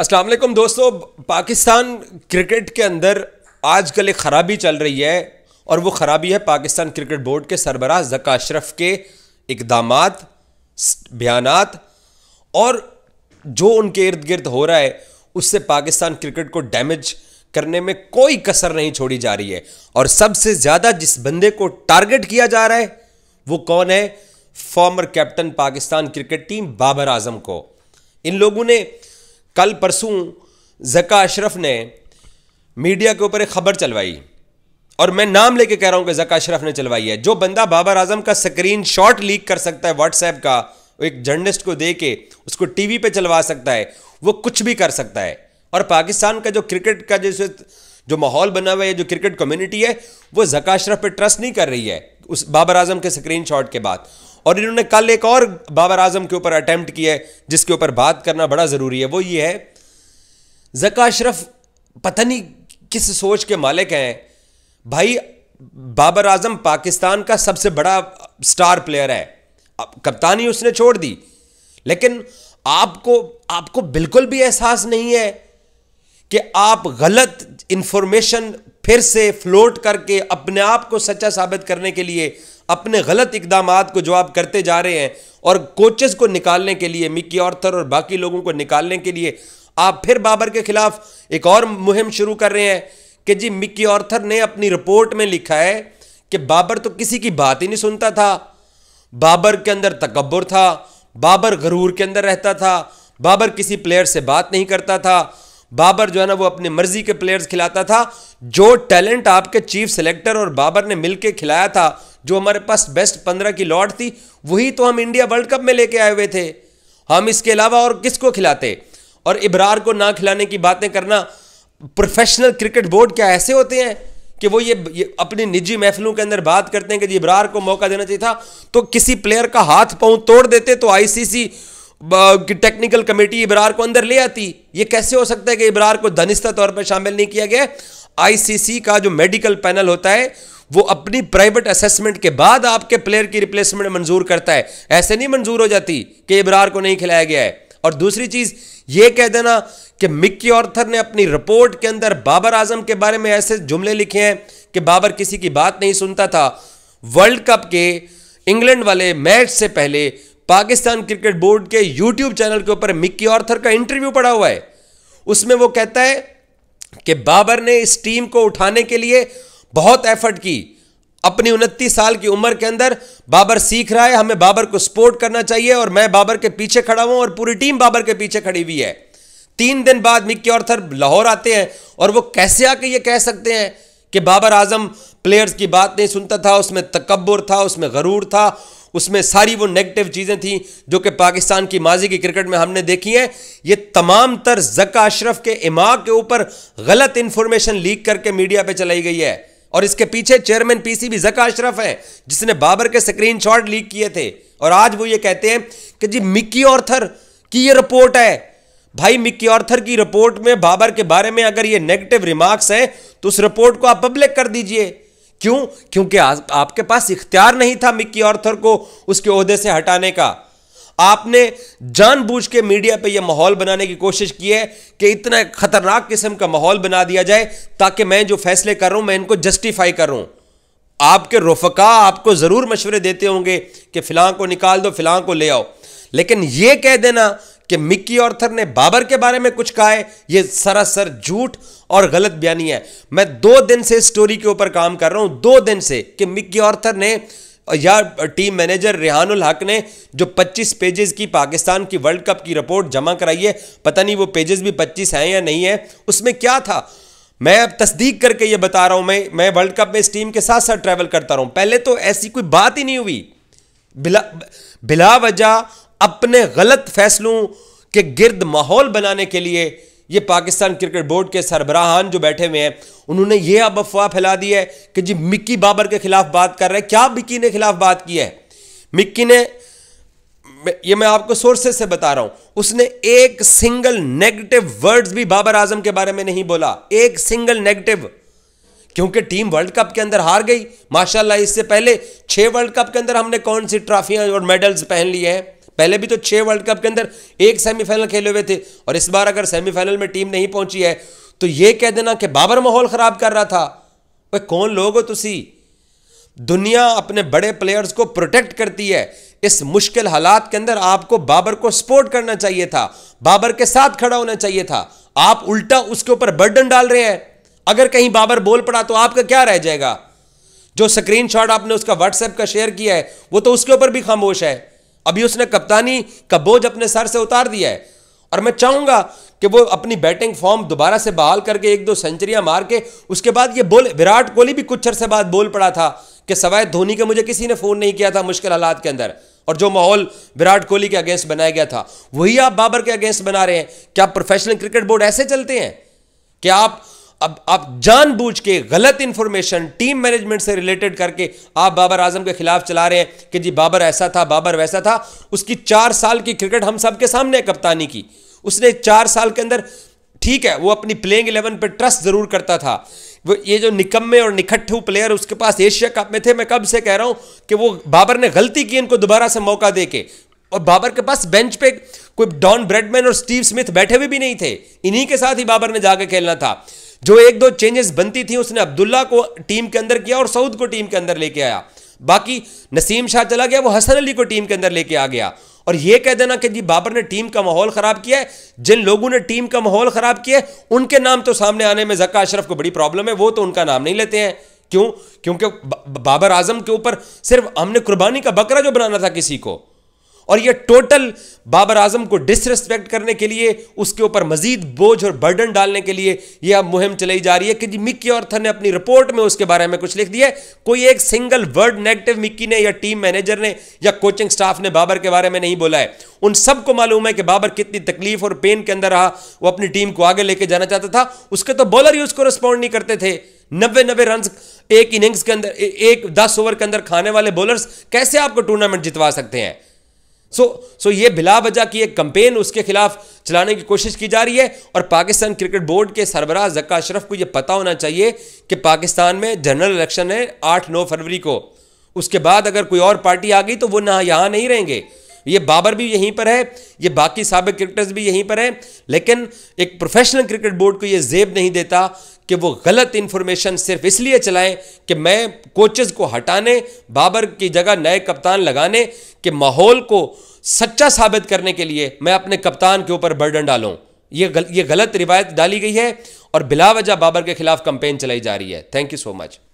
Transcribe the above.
अस्सलाम वालेकुम दोस्तों पाकिस्तान क्रिकेट के अंदर आजकल एक ख़राबी चल रही है और वो ख़राबी है पाकिस्तान क्रिकेट बोर्ड के सरबराह जका अशरफ के इकदाम बयान और जो उनके इर्द गिर्द हो रहा है उससे पाकिस्तान क्रिकेट को डैमेज करने में कोई कसर नहीं छोड़ी जा रही है और सबसे ज़्यादा जिस बंदे को टारगेट किया जा रहा है वो कौन है former captain Pakistan cricket team Babar Azam को इन लोगों ने कल परसों जका अशरफ ने मीडिया के ऊपर एक खबर चलवाई और मैं नाम लेके कह रहा हूं कि जका अशरफ ने चलवाई है जो बंदा बाबर आजम का स्क्रीन शॉट लीक कर सकता है व्हाट्सएप का एक जर्नलिस्ट को दे के उसको टीवी पे चलवा सकता है वो कुछ भी कर सकता है और पाकिस्तान का जो क्रिकेट का जैसे जो माहौल बना हुआ है जो क्रिकेट कम्युनिटी है वो जका अशरफ पर ट्रस्ट नहीं कर रही है उस बाबर आजम के स्क्रीन के बाद और इन्होंने कल एक और बाबर आजम के ऊपर अटैम्प्ट किया है जिसके ऊपर बात करना बड़ा ज़रूरी है वो ये है जका अशरफ पता नहीं किस सोच के मालिक हैं भाई बाबर आजम पाकिस्तान का सबसे बड़ा स्टार प्लेयर है कप्तानी उसने छोड़ दी लेकिन आपको आपको बिल्कुल भी एहसास नहीं है कि आप गलत इंफॉर्मेशन फिर से फ्लोट करके अपने आप को सच्चा साबित करने के लिए अपने गलत इकदाम को जो आप करते जा रहे हैं और कोचेस को निकालने के लिए मिक्की ऑर्थर और बाकी लोगों को निकालने के लिए आप फिर बाबर के खिलाफ एक और मुहिम शुरू कर रहे हैं कि जी मिकी ऑर्थर ने अपनी रिपोर्ट में लिखा है कि बाबर तो किसी की बात ही नहीं सुनता था बाबर के अंदर तकबर था बाबर गरूर के अंदर रहता था बाबर किसी प्लेयर से बात नहीं करता था बाबर जो है ना वो अपनी मर्जी के प्लेयर्स खिलाता था जो टैलेंट आपके चीफ सेलेक्टर और बाबर ने मिलकर खिलाया था जो हमारे पास बेस्ट पंद्रह की लॉट थी वही तो हम इंडिया वर्ल्ड कप में लेके आए हुए थे हम इसके अलावा और किसको खिलाते और इबरार को ना खिलाने की बातें करना प्रोफेशनल क्रिकेट बोर्ड क्या ऐसे होते हैं कि वो ये, ये अपनी निजी महफिलों के अंदर बात करते हैं कि इब्रार को मौका देना चाहिए था तो किसी प्लेयर का हाथ पाँव तोड़ देते तो आईसीसी की टेक्निकल कमेटी इब्रार को अंदर ले आती ये कैसे हो सकता है कि इब्रार को धनिष्ठा तौर पर शामिल नहीं किया गया आईसीसी का जो मेडिकल पैनल होता है वो अपनी प्राइवेट असेसमेंट के बाद आपके प्लेयर की रिप्लेसमेंट मंजूर करता है ऐसे नहीं मंजूर हो जाती कि इब्रार को नहीं खिलाया गया है और दूसरी चीज ये कह देना कि मिक्की ऑर्थर ने अपनी रिपोर्ट के अंदर बाबर आजम के बारे में ऐसे जुमले लिखे हैं कि बाबर किसी की बात नहीं सुनता था वर्ल्ड कप के इंग्लैंड वाले मैच से पहले पाकिस्तान क्रिकेट बोर्ड के यूट्यूब चैनल के ऊपर मिक्की ऑर्थर का इंटरव्यू पड़ा हुआ है उसमें वो कहता है कि बाबर ने इस टीम को उठाने के लिए बहुत एफर्ट की अपनी उनतीस साल की उम्र के अंदर बाबर सीख रहा है हमें बाबर को सपोर्ट करना चाहिए और मैं बाबर के पीछे खड़ा हूं और पूरी टीम बाबर के पीछे खड़ी हुई है तीन दिन बाद मिक्की ऑर्थर लाहौर आते हैं और वो कैसे आके ये कह सकते हैं कि बाबर आजम प्लेयर्स की बात नहीं सुनता था उसमें तकबर था उसमें गरूर था उसमें सारी वो नेगेटिव चीज़ें थी जो कि पाकिस्तान की माजी की क्रिकेट में हमने देखी है ये तमाम तर जका अशरफ के इमाग के ऊपर गलत इंफॉर्मेशन लीक करके मीडिया पे चलाई गई है और इसके पीछे चेयरमैन पीसीबी जका अशरफ है जिसने बाबर के स्क्रीनशॉट लीक किए थे और आज वो ये कहते हैं कि जी मिक्की ऑर्थर की ये रिपोर्ट है भाई मिक्की ऑर्थर की रिपोर्ट में बाबर के बारे में अगर ये नेगेटिव रिमार्क्स हैं तो उस रिपोर्ट को आप पब्लिक कर दीजिए क्यों क्योंकि आपके पास इख्तियार नहीं था मिक्की ऑर्थर को उसके अहदे से हटाने का आपने जानबूझ के मीडिया पे यह माहौल बनाने की कोशिश की है कि इतना खतरनाक किस्म का माहौल बना दिया जाए ताकि मैं जो फैसले कर रहा हूं मैं इनको जस्टिफाई कर रहा हूं आपके रुफका आपको ज़रूर मशवरे देते होंगे कि फिलहाल को निकाल दो फिलहाल को ले आओ लेकिन यह कह देना कि मिक्की ऑर्थर ने बाबर के बारे में कुछ कहा है यह सरासर झूठ और गलत बयानी है मैं दो दिन से स्टोरी के ऊपर काम कर रहा हूं दो दिन से कि मिक्की ऑर्थर ने या टीम मैनेजर रेहानुल हक ने जो 25 पेजेस की पाकिस्तान की वर्ल्ड कप की रिपोर्ट जमा कराई है पता नहीं वो पेजेस भी 25 हैं या नहीं है उसमें क्या था मैं अब तस्दीक करके ये बता रहा हूं मैं मैं वर्ल्ड कप में इस टीम के साथ साथ ट्रैवल करता रहा हूं पहले तो ऐसी कोई बात ही नहीं हुई बिला बिला वजह अपने गलत फैसलों के गिर्द माहौल बनाने के लिए ये पाकिस्तान क्रिकेट बोर्ड के सरबराहान जो बैठे हुए हैं उन्होंने ये अब अफवाह फैला दी है कि जी मिक्की बाबर के खिलाफ बात कर रहे हैं क्या मिक्की ने खिलाफ बात की है मिक्की ने ये मैं आपको सोर्सेस से बता रहा हूं उसने एक सिंगल नेगेटिव वर्ड्स भी बाबर आजम के बारे में नहीं बोला एक सिंगल नेगेटिव क्योंकि टीम वर्ल्ड कप के अंदर हार गई माशाल्लाह इससे पहले छह वर्ल्ड कप के अंदर हमने कौन सी ट्रॉफियां और मेडल्स पहन लिए हैं पहले भी तो छह वर्ल्ड कप के अंदर एक सेमीफाइनल खेले हुए थे और इस बार अगर सेमीफाइनल में टीम नहीं पहुंची है तो यह कह देना कि बाबर माहौल ख़राब कर रहा था वह कौन लोग हो तुसी दुनिया अपने बड़े प्लेयर्स को प्रोटेक्ट करती है इस मुश्किल हालात के अंदर आपको बाबर को सपोर्ट करना चाहिए था बाबर के साथ खड़ा होना चाहिए था आप उल्टा उसके ऊपर बर्डन डाल रहे हैं अगर कहीं बाबर बोल पड़ा तो आपका क्या रह जाएगा जो स्क्रीनशॉट आपने उसका व्हाट्सएप का शेयर किया है वो तो उसके ऊपर भी खामोश है अभी उसने कप्तानी का बोझ अपने सर से उतार दिया है और मैं चाहूंगा कि वो अपनी बैटिंग फॉर्म दोबारा से बहाल करके एक दो सेंचुरियां मार के उसके बाद ये बोल विराट कोहली भी कुछ अरसे बाद बोल पड़ा था कि सवाए धोनी के मुझे किसी ने फ़ोन नहीं किया था मुश्किल हालात के अंदर और जो माहौल विराट कोहली के अगेंस्ट बनाया गया था वही आप बाबर के अगेंस्ट बना रहे हैं क्या प्रोफेशनल क्रिकेट बोर्ड ऐसे चलते हैं कि आप अब आप जानबूझ के गलत इंफॉर्मेशन टीम मैनेजमेंट से रिलेटेड करके आप बाबर आजम के खिलाफ चला रहे हैं कि जी बाबर ऐसा था बाबर वैसा था उसकी चार साल की क्रिकेट हम सबके सामने कप्तानी की उसने चार साल के अंदर ठीक है वो अपनी प्लेइंग इलेवन पर ट्रस्ट जरूर करता था वो ये जो निकम्मे और निखट्ठू प्लेयर उसके पास एशिया कप में थे मैं कब से कह रहा हूं कि वो बाबर ने गलती की इनको दोबारा से मौका दे के और बाबर के पास बेंच पे कोई डॉन ब्रेडमैन और स्टीव स्मिथ बैठे हुए भी नहीं थे इन्हीं के साथ ही बाबर ने जाके खेलना था जो एक दो चेंजेस बनती थी उसने अब्दुल्ला को टीम के अंदर किया और सऊद को टीम के अंदर लेके आया बाकी नसीम शाह चला गया वो हसन अली को टीम के अंदर लेके आ गया और ये कह देना कि जी बाबर ने टीम का माहौल ख़राब किया है जिन लोगों ने टीम का माहौल ख़राब किया है उनके नाम तो सामने आने में जक्का अशरफ को बड़ी प्रॉब्लम है वो तो उनका नाम नहीं लेते हैं क्यों क्योंकि बाबर आजम के ऊपर सिर्फ हमने कुर्बानी का बकरा जो बनाना था किसी को और यह टोटल बाबर आजम को डिसरिस्पेक्ट करने के लिए उसके ऊपर मजीद बोझ और बर्डन डालने के लिए यह अब मुहिम चलाई जा रही है कि जी मिक्की और ने अपनी रिपोर्ट में उसके बारे में कुछ लिख दिया कोई एक सिंगल वर्ड नेगेटिव मिक्की ने या टीम मैनेजर ने या कोचिंग स्टाफ ने बाबर के बारे में नहीं बोला है उन सबको मालूम है कि बाबर कितनी तकलीफ और पेन के अंदर रहा वो अपनी टीम को आगे लेके जाना चाहता था उसके तो बॉलर ही उसको रिस्पॉन्ड नहीं करते थे नब्बे नब्बे रन एक इनिंग्स के अंदर एक दस ओवर के अंदर खाने वाले बॉलर कैसे आपको टूर्नामेंट जितवा सकते हैं सो सो ये बिला वजह की एक कंपेन उसके खिलाफ चलाने की कोशिश की जा रही है और पाकिस्तान क्रिकेट बोर्ड के सरबराह जक्का अशरफ को ये पता होना चाहिए कि पाकिस्तान में जनरल इलेक्शन है आठ नौ फरवरी को उसके बाद अगर कोई और पार्टी आ गई तो वो ना यहाँ नहीं रहेंगे ये बाबर भी यहीं पर है ये बाकी सबक क्रिकेटर्स भी यहीं पर हैं लेकिन एक प्रोफेशनल क्रिकेट बोर्ड को ये जेब नहीं देता कि वो गलत इन्फॉर्मेशन सिर्फ इसलिए चलाएं कि मैं कोचेस को हटाने बाबर की जगह नए कप्तान लगाने के माहौल को सच्चा साबित करने के लिए मैं अपने कप्तान के ऊपर बर्डन डालूँ ये गल, ये गलत रिवायत डाली गई है और बिलावजा बाबर के खिलाफ कंपेन चलाई जा रही है थैंक यू सो मच